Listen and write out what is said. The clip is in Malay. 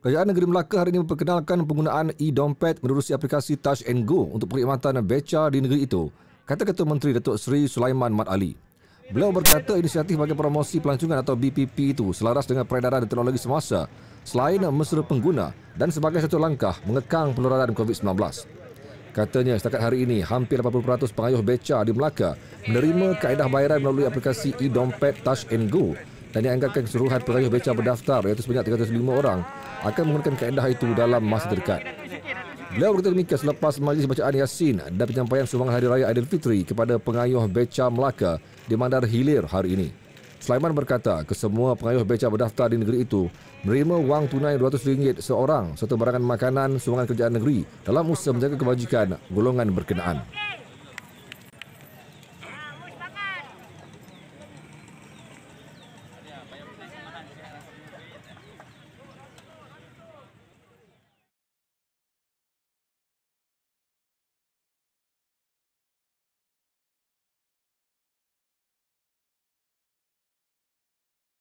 Kerajaan Negeri Melaka hari ini memperkenalkan penggunaan e-dompet menerusi aplikasi Touch and Go untuk perkhidmatan beca di negeri itu, kata Ketua Menteri Datuk Seri Sulaiman Mat Ali. Beliau berkata inisiatif bagi promosi pelancongan atau BPP itu selaras dengan peredaran teknologi semasa selain mesra pengguna dan sebagai satu langkah mengekang peluraran COVID-19. Katanya setakat hari ini hampir 80% pengayuh beca di Melaka menerima kaedah bayaran melalui aplikasi e-dompet Touch and Go dan dianggarkan keseluruhan pengayuh beca berdaftar iaitu sebanyak 305 orang akan menggunakan kaedah itu dalam masa terdekat. Beliau berkata demikian selepas majlis bacaan Yasin dan penyampaian sumbangan Hari Raya Aidilfitri kepada pengayuh beca Melaka di Mandar Hilir hari ini. Sulaiman berkata kesemua pengayuh beca berdaftar di negeri itu menerima wang tunai RM200 seorang serta barangan makanan sumbangan kerjaan negeri dalam usaha menjaga kebajikan golongan berkenaan.